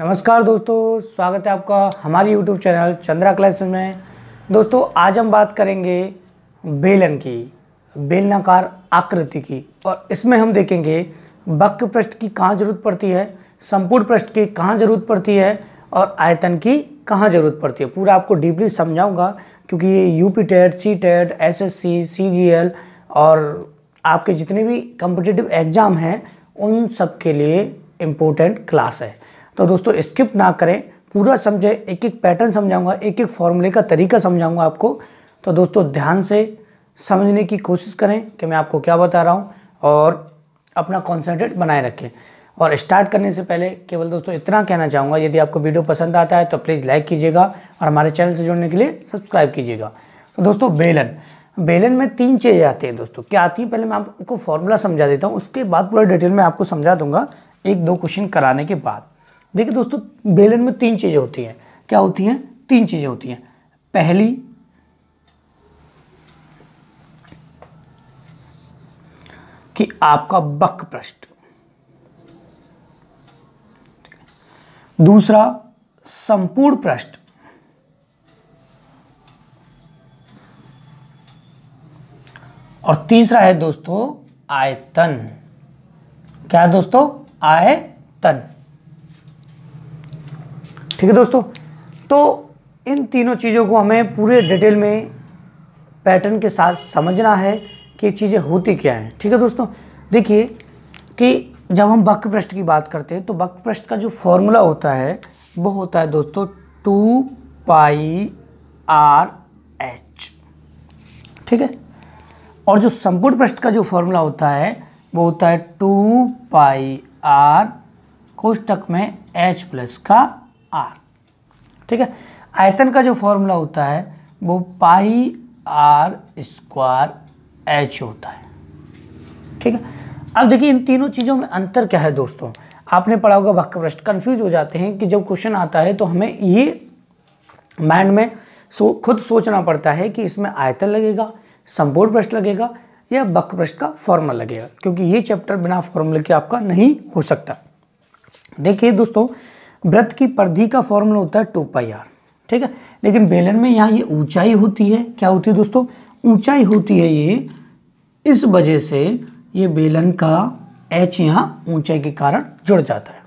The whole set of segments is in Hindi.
नमस्कार दोस्तों स्वागत है आपका हमारे YouTube चैनल चंद्रा क्लासेस में दोस्तों आज हम बात करेंगे बेलन की बेलनाकार आकृति की और इसमें हम देखेंगे वक्र पृष्ठ की कहाँ जरूरत पड़ती है संपूर्ण पृष्ठ की कहाँ जरूरत पड़ती है और आयतन की कहाँ जरूरत पड़ती है पूरा आपको डीपली समझाऊंगा क्योंकि ये U P TET C TET S S C C G L और आपके जितने भी कम्पिटिटिव एग्ज़ाम हैं उन सब के लिए इम्पोर्टेंट क्लास है तो दोस्तों स्किप ना करें पूरा समझें एक एक पैटर्न समझाऊंगा एक एक फॉर्मूले का तरीका समझाऊंगा आपको तो दोस्तों ध्यान से समझने की कोशिश करें कि मैं आपको क्या बता रहा हूँ और अपना कॉन्सेंट्रेट बनाए रखें और स्टार्ट करने से पहले केवल दोस्तों इतना कहना चाहूँगा यदि आपको वीडियो पसंद आता है तो प्लीज़ लाइक कीजिएगा और हमारे चैनल से जुड़ने के लिए सब्सक्राइब कीजिएगा तो दोस्तों बेलन बेलन में तीन चीज़ें आती हैं दोस्तों क्या आती है पहले मैं आपको फॉर्मूला समझा देता हूँ उसके बाद पूरा डिटेल में आपको समझा दूंगा एक दो क्वेश्चन कराने के बाद देखिए दोस्तों बेलन में तीन चीज़ें होती हैं क्या होती हैं तीन चीज़ें होती हैं पहली कि आपका बक पृष्ठ दूसरा संपूर्ण पृष्ठ और तीसरा है दोस्तों आयतन क्या है दोस्तों आयतन ठीक है दोस्तों तो इन तीनों चीज़ों को हमें पूरे डिटेल में पैटर्न के साथ समझना है कि चीज़ें होती क्या हैं ठीक है दोस्तों देखिए कि जब हम बक पृष्ठ की बात करते हैं तो बक पृष्ठ का जो फॉर्मूला होता है वो होता है दोस्तों टू पाई आर एच ठीक है और जो संपूर्ण पृष्ठ का जो फॉर्मूला होता है वो होता है टू पाई आर कोष्टक में एच प्लस का आर ठीक है आयतन का जो फॉर्मूला होता है वो पाई आर स्क्वायर एच होता है ठीक है अब देखिए इन तीनों चीज़ों में अंतर क्या है दोस्तों आपने पढ़ा होगा प्रश्न कन्फ्यूज हो जाते हैं कि जब क्वेश्चन आता है तो हमें ये माइंड में सो खुद सोचना पड़ता है कि इसमें आयतन लगेगा संपूर्ण प्रश्न लगेगा या बक प्रश्न का फॉर्मूला लगेगा क्योंकि ये चैप्टर बिना फॉर्मूले के आपका नहीं हो सकता देखिए दोस्तों व्रत की परि का फॉर्मूला होता है टू पाई आर ठीक है लेकिन बेलन में यहाँ ये ऊंचाई होती है क्या होती है दोस्तों ऊंचाई होती है ये इस वजह से ये बेलन का एच यहाँ ऊंचाई के कारण जुड़ जाता है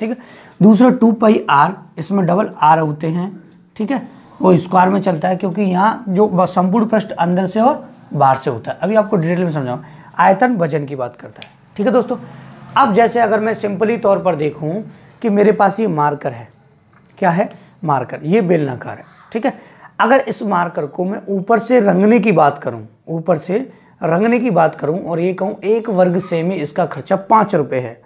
ठीक है दूसरा टू पाई आर इसमें डबल आर होते हैं ठीक है वो स्क्वायर में चलता है क्योंकि यहाँ जो संपूर्ण पृष्ठ अंदर से और बाहर से होता है अभी आपको डिटेल में समझाऊँ आयतन वजन की बात करता है ठीक है दोस्तों अब जैसे अगर मैं सिंपली तौर पर देखूँ कि मेरे पास ये मार्कर है क्या है मार्कर ये बेलनाकार है ठीक है अगर इस मार्कर को मैं ऊपर से रंगने की बात करूं ऊपर से रंगने की बात करूं और ये कहूं एक वर्ग से में इसका खर्चा पाँच रुपये है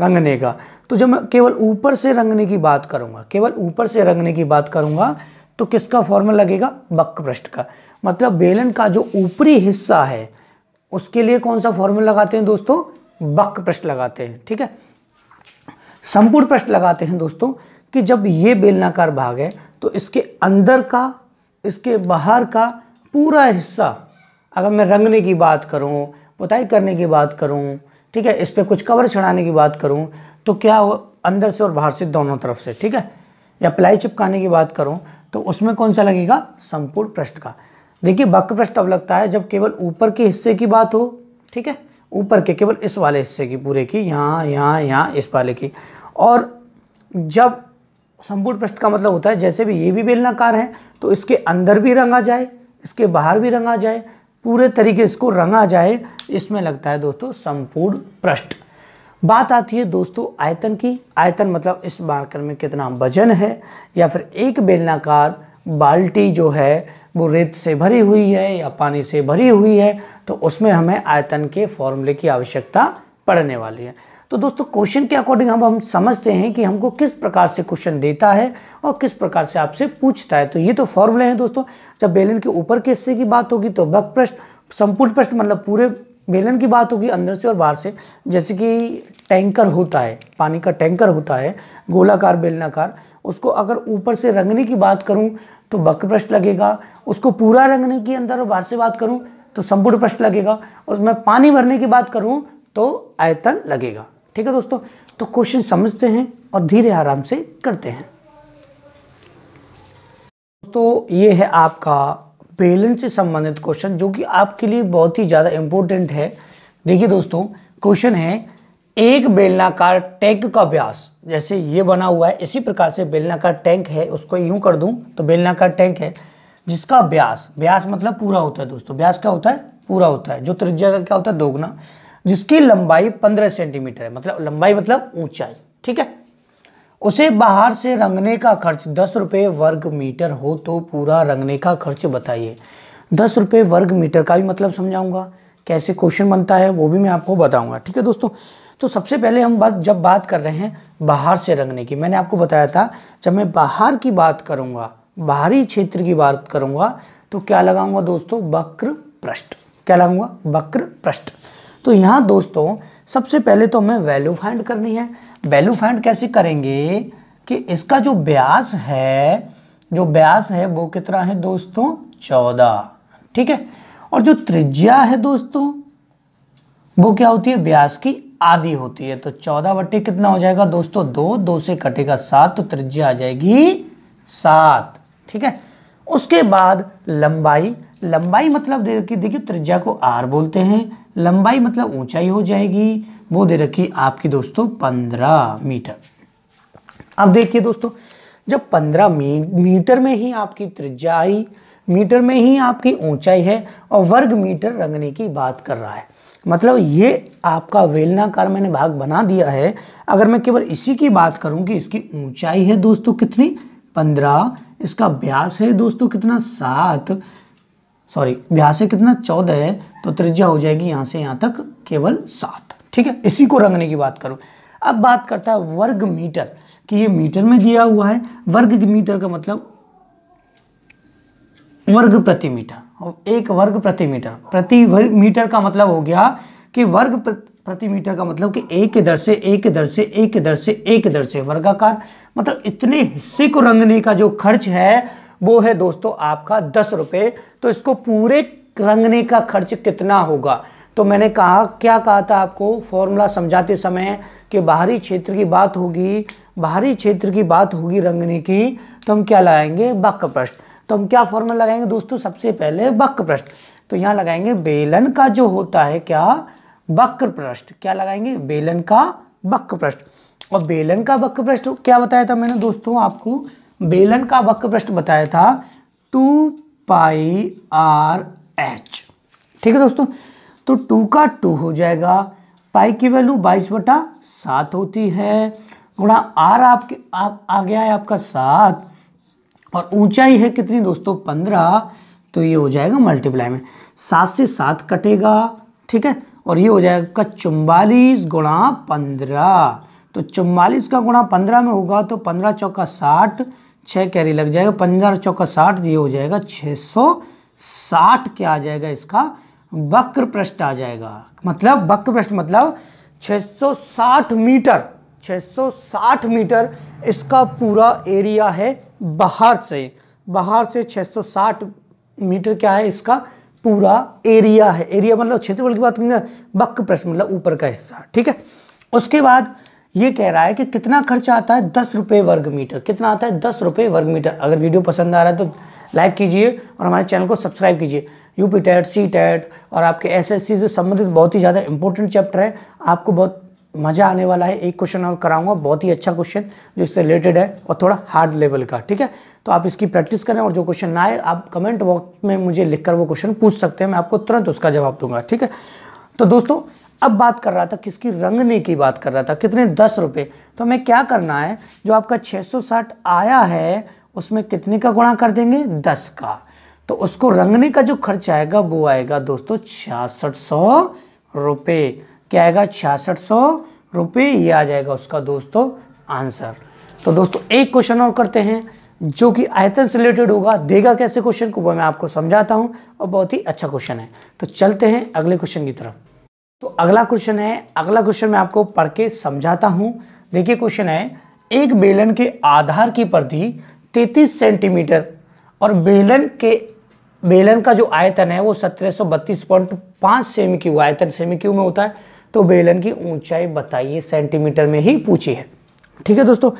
रंगने का तो जब मैं केवल ऊपर से रंगने की बात करूंगा केवल ऊपर से रंगने की बात करूंगा तो किसका फॉर्मूला लगेगा पृष्ठ का मतलब बेलन का जो ऊपरी हिस्सा है उसके लिए कौन सा फॉर्मूला लगाते हैं दोस्तों बक पृष्ठ लगाते हैं ठीक है संपूर्ण प्रश्न लगाते हैं दोस्तों कि जब ये बेलनाकार भाग है तो इसके अंदर का इसके बाहर का पूरा हिस्सा अगर मैं रंगने की बात करूँ पुताई करने की बात करूँ ठीक है इस पर कुछ कवर चढ़ाने की बात करूँ तो क्या हो अंदर से और बाहर से दोनों तरफ से ठीक है या प्लाई चिपकाने की बात करूँ तो उसमें कौन सा लगेगा संपूर्ण पृष्ठ का देखिए बक पृष्ठ तब लगता है जब केवल ऊपर के हिस्से की बात हो ठीक है ऊपर के केवल इस वाले हिस्से की पूरे की यहाँ यहाँ यहाँ इस वाले की और जब संपूर्ण पृष्ठ का मतलब होता है जैसे भी ये भी बेलनाकार है तो इसके अंदर भी रंगा जाए इसके बाहर भी रंगा जाए पूरे तरीके इसको रंगा जाए इसमें लगता है दोस्तों संपूर्ण पृष्ठ बात आती है दोस्तों आयतन की आयतन मतलब इस मार्कर में कितना वजन है या फिर एक बेलनाकार बाल्टी जो है वो रेत से भरी हुई है या पानी से भरी हुई है तो उसमें हमें आयतन के फॉर्मूले की आवश्यकता पड़ने वाली है तो दोस्तों क्वेश्चन के अकॉर्डिंग हम हम समझते हैं कि हमको किस प्रकार से क्वेश्चन देता है और किस प्रकार से आपसे पूछता है तो ये तो फॉर्मूले हैं दोस्तों जब बेलन के ऊपर के हिस्से की बात होगी तो बक प्रश्न संपूर्ण पृष्ठ मतलब पूरे बेलन की बात होगी अंदर से और बाहर से जैसे कि टैंकर होता है पानी का टैंकर होता है गोलाकार बेलनाकार उसको अगर ऊपर से रंगने की बात करूं तो बक लगेगा उसको पूरा रंगने के अंदर और बाहर से बात करूं तो संपूर्ण प्रश्न लगेगा और उसमें पानी भरने की बात करूं तो आयतन लगेगा ठीक है दोस्तों तो क्वेश्चन समझते हैं और धीरे आराम से करते हैं तो ये है आपका बेलन से संबंधित क्वेश्चन जो कि आपके लिए बहुत ही ज़्यादा इम्पोर्टेंट है देखिए दोस्तों क्वेश्चन है एक बेलनाकार टैंक का व्यास जैसे ये बना हुआ है इसी प्रकार से बेलनाकार टैंक है उसको यूं कर दूं तो बेलनाकार टैंक है जिसका व्यास व्यास मतलब पूरा होता है दोस्तों व्यास क्या होता है पूरा होता है जो त्रिज्या का क्या होता है दोगुना जिसकी लंबाई पंद्रह सेंटीमीटर है मतलब लंबाई मतलब ऊंचाई ठीक है उसे बाहर से रंगने का खर्च दस रुपये वर्ग मीटर हो तो पूरा रंगने का खर्च बताइए दस रुपये वर्ग मीटर का भी मतलब समझाऊंगा कैसे क्वेश्चन बनता है वो भी मैं आपको बताऊंगा ठीक है दोस्तों तो सबसे पहले हम बात जब बात कर रहे हैं बाहर से रंगने की मैंने आपको बताया था जब मैं बाहर की बात करूंगा बाहरी क्षेत्र की बात करूंगा तो क्या लगाऊंगा दोस्तों वक्र पृष्ठ क्या लगाऊंगा वक्र पृष्ठ तो यहाँ दोस्तों सबसे पहले तो हमें वैल्यू फाइंड करनी है वैल्यू फाइंड कैसे करेंगे कि इसका जो ब्यास है जो ब्यास है वो कितना है दोस्तों चौदह ठीक है और जो त्रिज्या है दोस्तों वो क्या होती है ब्यास की आदि होती है तो चौदह बट्टे कितना हो जाएगा दोस्तों दो दो से कटेगा सात तो त्रिज्या आ जाएगी सात ठीक है उसके बाद लंबाई लंबाई मतलब दे रखी देखिए त्रिज्या को आर बोलते हैं लंबाई मतलब ऊंचाई हो जाएगी वो दे रखी आपकी दोस्तों पंद्रह मीटर अब देखिए दोस्तों जब पंद्रह मी, मीटर में ही आपकी त्रिज्या आई मीटर में ही आपकी ऊंचाई है और वर्ग मीटर रंगने की बात कर रहा है मतलब ये आपका वेलनाकार मैंने भाग बना दिया है अगर मैं केवल इसी की बात करूं कि इसकी ऊंचाई है दोस्तों कितनी पंद्रह इसका ब्यास है दोस्तों कितना सात सॉरी ब्यास है कितना चौदह है तो त्रिज्या हो जाएगी यहाँ से यहाँ तक केवल सात ठीक है इसी को रंगने की बात करूँ अब बात करता है वर्ग मीटर कि ये मीटर में दिया हुआ है वर्ग मीटर का मतलब वर्ग प्रति मीटर एक वर्ग प्रति मीटर प्रति वर्ग मीटर का मतलब हो गया कि वर्ग प्रति मीटर का मतलब कि एक इधर से एक इधर से एक इधर से एक इधर से वर्गाकार मतलब इतने हिस्से को रंगने का जो खर्च है वो है दोस्तों आपका दस रुपये तो इसको पूरे रंगने का खर्च कितना होगा तो मैंने कहा क्या कहा था आपको फॉर्मूला समझाते समय कि बाहरी क्षेत्र की बात होगी बाहरी क्षेत्र की बात होगी रंगने की तो हम क्या लाएंगे वाक्य प्रश्न तो हम क्या फॉर्मूला लगाएंगे दोस्तों सबसे पहले वक्र पृष्ठ तो यहाँ लगाएंगे बेलन का जो होता है क्या वक्र पृष्ठ क्या लगाएंगे बेलन का वक्र पृष्ठ और बेलन का वक्र पृष्ठ क्या बताया था मैंने दोस्तों आपको बेलन का वक्र पृष्ठ बताया था टू पाई आर एच ठीक है दोस्तों तो टू का टू हो जाएगा पाई की वैल्यू बाईस बटा सात होती है गुणा आर आपके आ, आ गया है आपका सात और ऊंचाई है कितनी दोस्तों पंद्रह तो ये हो जाएगा मल्टीप्लाई में सात से सात कटेगा ठीक है और ये हो जाएगा चुम्बालीस गुणा पंद्रह तो चुम्बालीस का गुणा पंद्रह में होगा तो पंद्रह चौका साठ छः कैरी लग जाएगा पंद्रह चौका साठ ये हो जाएगा छः सौ साठ क्या आ जाएगा इसका वक्र पृष्ठ आ जाएगा मतलब वक्र पृष्ठ मतलब साठ मीटर सौ साठ मीटर इसका पूरा एरिया है बाहर से बाहर से 660 मीटर क्या है इसका पूरा एरिया है एरिया मतलब क्षेत्रफल की बात करेंगे बक प्रश्न मतलब ऊपर का हिस्सा ठीक है उसके बाद ये कह रहा है कि कितना खर्च आता है दस रुपये वर्ग मीटर कितना आता है दस रुपये वर्ग मीटर अगर वीडियो पसंद आ रहा है तो लाइक कीजिए और हमारे चैनल को सब्सक्राइब कीजिए U P TET C TET और आपके एसएससी से संबंधित बहुत ही ज़्यादा इंपॉर्टेंट चैप्टर है आपको बहुत मज़ा आने वाला है एक क्वेश्चन और कराऊंगा बहुत ही अच्छा क्वेश्चन जो इससे रिलेटेड है और थोड़ा हार्ड लेवल का ठीक है तो आप इसकी प्रैक्टिस करें और जो क्वेश्चन ना आए आप कमेंट बॉक्स में मुझे लिखकर वो क्वेश्चन पूछ सकते हैं मैं आपको तुरंत उसका जवाब दूंगा ठीक है तो दोस्तों अब बात कर रहा था किसकी रंगने की बात कर रहा था कितने दस रुपये तो हमें क्या करना है जो आपका साठ आया है उसमें कितने का गुणा कर देंगे दस का तो उसको रंगने का जो खर्च आएगा वो आएगा दोस्तों छियासठ सौ रुपये क्या आएगा छियासठ सौ रुपये ये आ जाएगा उसका दोस्तों आंसर तो दोस्तों एक क्वेश्चन और करते हैं जो कि आयतन से रिलेटेड होगा देगा कैसे क्वेश्चन को मैं आपको समझाता हूँ और बहुत ही अच्छा क्वेश्चन है तो चलते हैं अगले क्वेश्चन की तरफ तो अगला क्वेश्चन है अगला क्वेश्चन मैं आपको पढ़ के समझाता हूँ देखिए क्वेश्चन है एक बेलन के आधार की प्रति तैतीस सेंटीमीटर और बेलन के बेलन का जो आयतन है वो सत्रह 1732.5 सेमी क्यू आयतन सेमी क्यू में होता है तो बेलन की ऊंचाई बताइए सेंटीमीटर में ही पूछी है ठीक है दोस्तों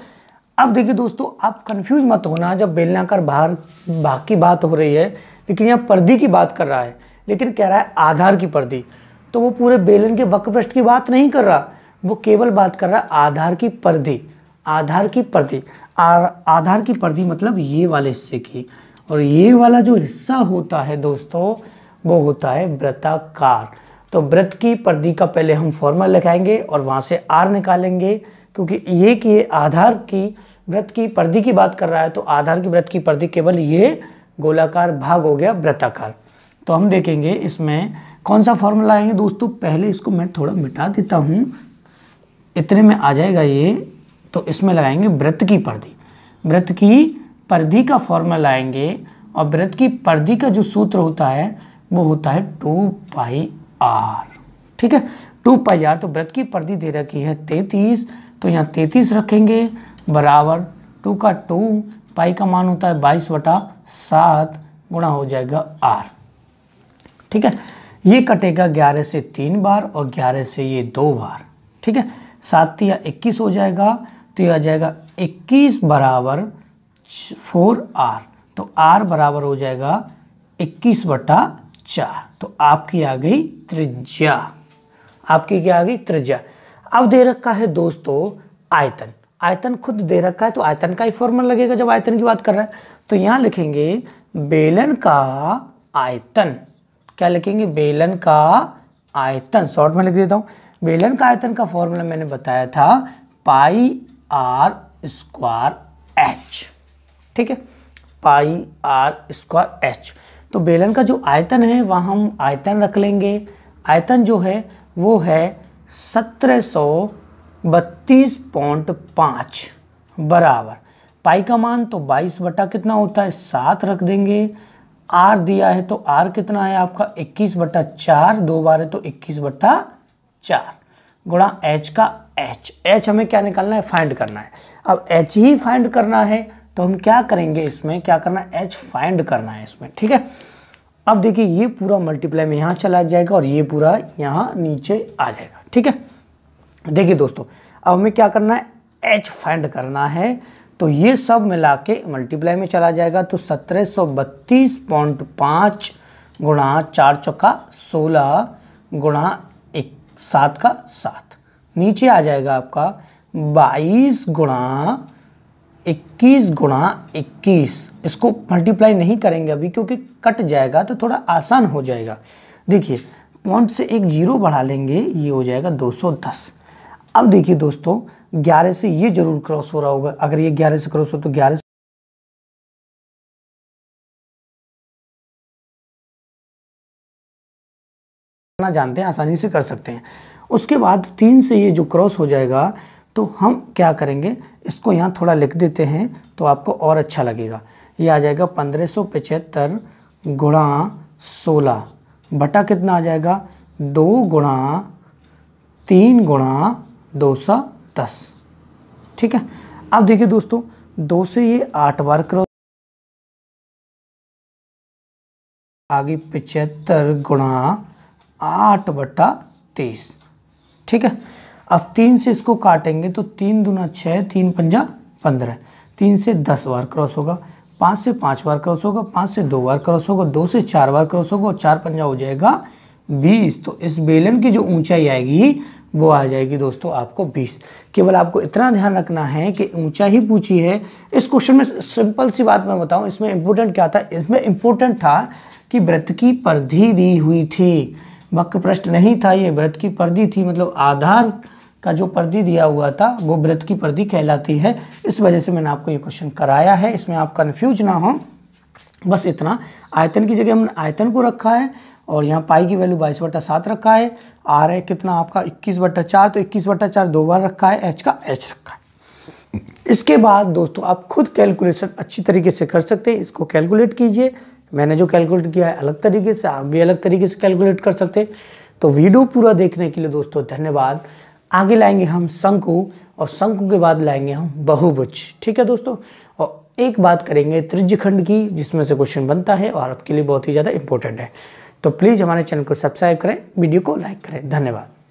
अब देखिए दोस्तों आप कंफ्यूज मत होना जब बेलनाकार बाहर भाग की बात हो रही है लेकिन यहाँ पर्दी की बात कर रहा है लेकिन कह रहा है आधार की पर्दी तो वो पूरे बेलन के वक्रपृष्ठ की बात नहीं कर रहा वो केवल बात कर रहा है आधार की पर्दी आधार की पर्दी आधार की पर्दी मतलब ये वाले हिस्से की और ये वाला जो हिस्सा होता है दोस्तों वो होता है व्रताकार तो व्रत की पर्दी का पहले हम फॉर्मल लगाएंगे और वहाँ से आर निकालेंगे क्योंकि ये कि आधार की व्रत की पर्दी की बात कर रहा है तो आधार की व्रत की पर्दी केवल ये गोलाकार भाग हो गया व्रताकार तो हम देखेंगे इसमें कौन सा फॉर्मूला आएंगे दोस्तों पहले इसको मैं थोड़ा मिटा देता हूँ इतने में आ जाएगा ये तो इसमें लगाएंगे व्रत की पर्दी व्रत की पर्दी का फॉर्मूला आएंगे और व्रत की पर्दी का जो सूत्र होता है वो होता है टू पाई आर ठीक है टू पाई आर तो व्रत की परिधि दे रखी है तैतीस तो यहाँ तैतीस रखेंगे बराबर टू का टू पाई का मान होता है बाईस बटा सात गुणा हो जाएगा आर ठीक है ये कटेगा ग्यारह से तीन बार और ग्यारह से ये दो बार ठीक है सात या इक्कीस हो जाएगा तो यह आ जाएगा इक्कीस बराबर फोर आर तो आर बराबर हो जाएगा इक्कीस बटा चार तो आपकी आ गई त्रिज्या आपकी क्या आ गई त्रिज्या अब दे रखा है दोस्तों आयतन आयतन खुद दे रखा है तो आयतन का ही फॉर्मूला लगेगा जब आयतन की बात कर रहे हैं तो यहां लिखेंगे बेलन का आयतन क्या लिखेंगे बेलन का आयतन शॉर्ट में लिख देता हूं बेलन का आयतन का फॉर्मूला मैंने बताया था पाई आर स्क्वायर एच ठीक है पाई आर स्क्वायर एच तो बेलन का जो आयतन है वहाँ हम आयतन रख लेंगे आयतन जो है वो है सत्रह सौ बत्तीस पॉइंट पाँच बराबर पाई का मान तो बाईस बटा कितना होता है सात रख देंगे आर दिया है तो आर कितना है आपका इक्कीस बटा चार दो बार है तो इक्कीस बटा चार गुणा एच का एच एच हमें क्या निकालना है फाइंड करना है अब एच ही फाइंड करना है तो हम क्या करेंगे इसमें क्या करना है एच फाइंड करना है इसमें ठीक है अब देखिए ये पूरा मल्टीप्लाई में यहाँ चला जाएगा और ये पूरा यहाँ नीचे आ जाएगा ठीक है देखिए दोस्तों अब हमें क्या करना है एच फाइंड करना है तो ये सब मिला के मल्टीप्लाई में चला जाएगा तो सत्रह सौ बत्तीस पॉइंट पाँच गुणा चार चौका सोलह गुणा एक सात का सात नीचे आ जाएगा आपका बाईस गुणा इक्कीस गुणा इक्कीस इसको मल्टीप्लाई नहीं करेंगे अभी क्योंकि कट जाएगा तो थोड़ा आसान हो जाएगा देखिए पॉइंट से एक जीरो बढ़ा लेंगे ये हो जाएगा 210 अब देखिए दोस्तों 11 से ये जरूर क्रॉस हो रहा होगा अगर ये 11 से क्रॉस हो तो 11 जानते हैं आसानी से कर सकते हैं उसके बाद तीन से ये जो क्रॉस हो जाएगा तो हम क्या करेंगे इसको यहाँ थोड़ा लिख देते हैं तो आपको और अच्छा लगेगा ये आ जाएगा पंद्रह सौ पचहत्तर गुणा सोलह बटा कितना आ जाएगा दो गुणा तीन गुणा दो सौ दस ठीक है अब देखिए दोस्तों दो से ये आठ बार करो आगे पिचहत्तर गुणा आठ बटा तीस ठीक है अब तीन से इसको काटेंगे तो तीन दुना छः तीन पंजा पंद्रह तीन से दस बार क्रॉस होगा पाँच से पाँच बार क्रॉस होगा पाँच से दो बार क्रॉस होगा दो से चार बार क्रॉस होगा और चार पंजा हो जाएगा बीस तो इस बेलन की जो ऊंचाई आएगी वो आ जाएगी दोस्तों आपको बीस केवल आपको इतना ध्यान रखना है कि ऊंचाई ही पूछी है इस क्वेश्चन में सिंपल सी बात मैं बताऊं इसमें इम्पोर्टेंट क्या था इसमें इम्पोर्टेंट था कि व्रत की परधि दी हुई थी वक्र प्रश्न नहीं था ये व्रत की परधि थी मतलब आधार का जो पर्दी दिया हुआ था वो व्रत की पर्दी कहलाती है इस वजह से मैंने आपको ये क्वेश्चन कराया है इसमें आप कन्फ्यूज ना हो बस इतना आयतन की जगह हमने आयतन को रखा है और यहाँ पाई की वैल्यू बाईस बटा सात रखा है आर है कितना आपका इक्कीस बटा चार तो इक्कीस बटा चार दो बार रखा है एच का एच रखा है इसके बाद दोस्तों आप खुद कैलकुलेशन अच्छी तरीके से कर सकते हैं इसको कैलकुलेट कीजिए मैंने जो कैलकुलेट किया है अलग तरीके से आप भी अलग तरीके से कैलकुलेट कर सकते हैं तो वीडियो पूरा देखने के लिए दोस्तों धन्यवाद आगे लाएंगे हम शंकु और शंकु के बाद लाएंगे हम बहुबुज ठीक है दोस्तों और एक बात करेंगे त्रिज्यखंड की जिसमें से क्वेश्चन बनता है और आपके लिए बहुत ही ज़्यादा इंपॉर्टेंट है तो प्लीज़ हमारे चैनल को सब्सक्राइब करें वीडियो को लाइक करें धन्यवाद